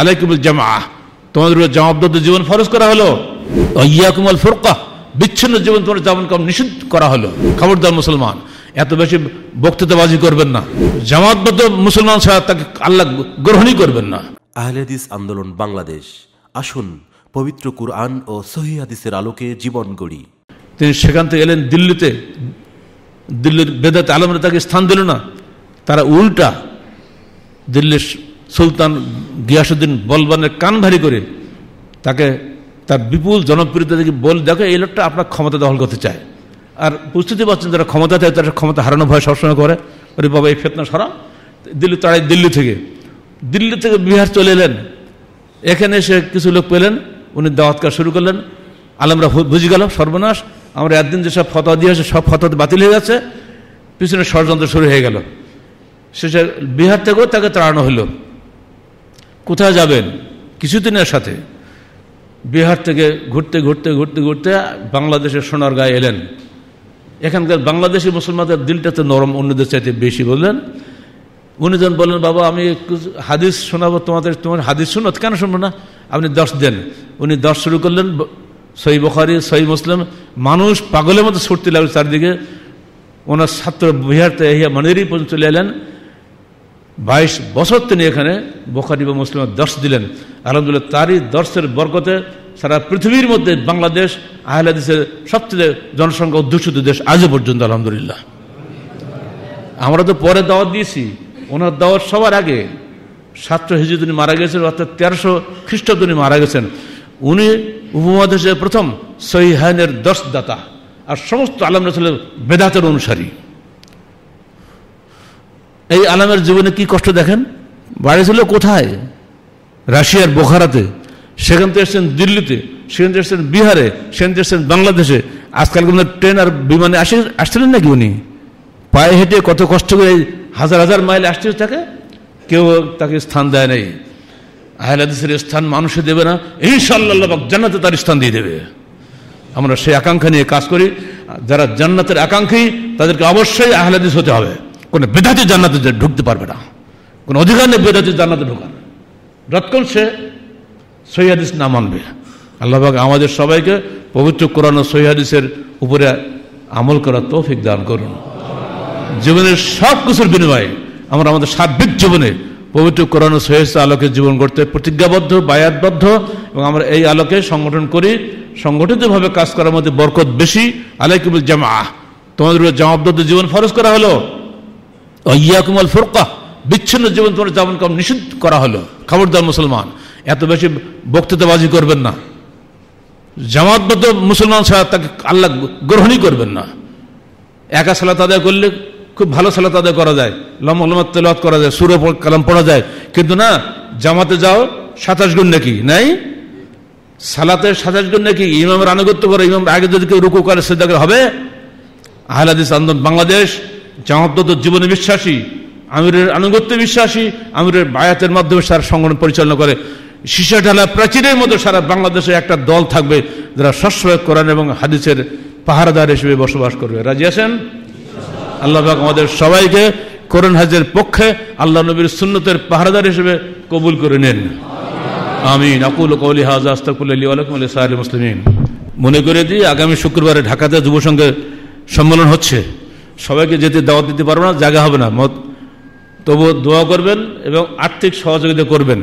আলাইকুমুল জামা তোমাদের জামাবদ্ধ জীবন ফরজ করা হলো ইয়াকুমল ফোরকা বিচ্ছিন্ন জীবন তোমার জামান কম নিষিদ্ধ করা হলো খবরদার মুসলমান এত বেশি বক্তৃতাবাজি করবেন না জামাতবদ্ধ মুসলমান ছাড়া তাকে আল্লাহ গ্রহণই করবেন না আহলেদিস আন্দোলন বাংলাদেশ আসুন পবিত্র কুরআন ও সহি হাদিসের আলোকে জীবন গড়ি তিনি সেখান থেকে এলেন দিল্লিতে দিল্লির বেদাত আলমরা তাকে স্থান দিল না তারা উল্টা দিল্লির সুলতান গিয়াসুদ্দিন বলবানের কান ভারী করে তাকে তার বিপুল জনপ্রিয়তা দেখে বল দেখো এই লোকটা আপনার ক্ষমতা দখল করতে চায় আর বুঝতে পারছেন যারা ক্ষমতা চায় তারা ক্ষমতা হারানো ভয় সবসময় করে ওরে বাবা এই ফেতনা সরা দিল্লি তারাই দিল্লি থেকে দিল্লি থেকে বিহার চলে এলেন এখানে এসে কিছু লোক পেলেন উনি দাওয়াত কাজ শুরু করলেন আলমরা বুঝে গেল সর্বনাশ আমরা একদিন যেসব ফতোয়া দিয়ে হয়েছে সব ফতোয়া বাতিল হয়ে গেছে পিছনে ষড়যন্ত্র শুরু হয়ে গেল শেষে বিহার থেকেও তাকে তাড়ানো হলো কোথায় যাবেন কিছুদিনের সাথে বিহার থেকে ঘুরতে ঘুরতে ঘুরতে ঘুরতে বাংলাদেশের গায়ে এলেন এখানকার বাংলাদেশি মুসলমানদের তো নরম অন্যদের চাইতে বেশি বললেন উনিজন বললেন বাবা আমি হাদিস শোনাবো তোমাদের তোমার হাদিস শুনো কেন শুনবো না আপনি দশ দেন উনি দশ শুরু করলেন সই বখারি সই মুসলিম মানুষ পাগলের মতো ছুটতে লাগলো চারদিকে ওনার ছাত্র বিহার থেকে মনেরই পর্যন্ত চলে এলেন বাইশ বছর তিনি এখানে বোখারি বা মুসলিম দর্শ দিলেন আলহামদুলিল্লাহ তারই দর্শের বরকতে সারা পৃথিবীর মধ্যে বাংলাদেশ আহলাদিসের সবচেয়ে জনসংখ্যা অধ্যুষিত দেশ আজও পর্যন্ত আলহামদুলিল্লাহ আমরা তো পরে দাওয়াত দিয়েছি ওনার দাওয়াত সবার আগে সাতশো হিজি মারা গেছেন অর্থাৎ তেরোশো খ্রিস্টাব্দ মারা গেছেন উনি উপমহাদেশের প্রথম সহিহানের দশদাতা আর সমস্ত আলম রসুলের বেদাতের অনুসারী এই আলামের জীবনে কি কষ্ট দেখেন বাড়ি ছিল কোথায় রাশিয়ার বোখারাতে সেখান থেকে এসছেন দিল্লিতে সেখান থেকে এসছেন বিহারে সেখান থেকে এসছেন বাংলাদেশে আজকাল কোনো ট্রেন আর বিমানে আসে আসছিলেন নাকি উনি পায়ে হেঁটে কত কষ্ট করে হাজার হাজার মাইল আসতে তাকে কেউ তাকে স্থান দেয় নাই আহলাদিসের স্থান মানুষে দেবে না ইনশাল্লাহ জান্নাতে তার স্থান দিয়ে দেবে আমরা সেই আকাঙ্ক্ষা নিয়ে কাজ করি যারা জান্নাতের আকাঙ্ক্ষী তাদেরকে অবশ্যই আহলাদিস হতে হবে কোনো বেদাতে জান্নাতে ঢুকতে পারবে না কোনো অধিকার নেই বেদাতে জান্নাতে ঢুকার যতক্ষণ সে সৈয়াদিস না মানবে আল্লাহবাগ আমাদের সবাইকে পবিত্র কোরআন ও উপরে আমল করার তৌফিক দান করুন জীবনের সব কিছুর বিনিময়ে আমরা আমাদের সার্বিক জীবনে পবিত্র কোরআন ও সহিস আলোকে জীবন করতে প্রতিজ্ঞাবদ্ধ বায়াতবদ্ধ এবং আমরা এই আলোকে সংগঠন করি সংগঠিতভাবে কাজ করার মধ্যে বরকত বেশি আলাইকুবুল জামা তোমাদের জামাবদ্ধ জীবন ফরজ করা হলো ইয়াকুমাল ফোরকা বিচ্ছিন্ন জীবন তোমার যেমন কম নিষিদ্ধ করা হলো খবরদার মুসলমান এত বেশি বক্তৃতাবাজি করবেন না জামাতবদ্ধ মুসলমান ছাড়া তাকে আল্লাহ গ্রহণই করবেন না একা সালাত আদায় করলে খুব ভালো সালাত আদায় করা যায় লম্বা লম্বা তেলাত করা যায় সুর কালাম পড়া যায় কিন্তু না জামাতে যাও সাতাশ গুণ নাকি নাই সালাতে সাতাশ গুণ নাকি ইমামের আনুগত্য করে ইমাম আগে যদি কেউ রুকু করে সেটা হবে আহলাদিস আন্দোলন বাংলাদেশ জামাবদ জীবনে বিশ্বাসী আমিরের আনুগত্য বিশ্বাসী আমিরের বায়াতের মাধ্যমে সারা সংগঠন পরিচালনা করে সীসা ঢালা প্রাচীরের মতো সারা বাংলাদেশে একটা দল থাকবে যারা সশ্রয় কোরআন এবং হাদিসের পাহারাদার হিসেবে বসবাস করবে রাজি আছেন আল্লাহ আমাদের সবাইকে করেন হাজের পক্ষে আল্লাহ নবীর সুন্নতের পাহারাদার হিসেবে কবুল করে নেন আমি নকুল কৌলি হাজ আস্তাকুল্লি আলকুম মনে করে দিই আগামী শুক্রবারে ঢাকাতে যুব সম্মেলন হচ্ছে সবাইকে যেতে দাওয়াত দিতে পারবো না জায়গা হবে না মত তবুও দোয়া করবেন এবং আর্থিক সহযোগিতা করবেন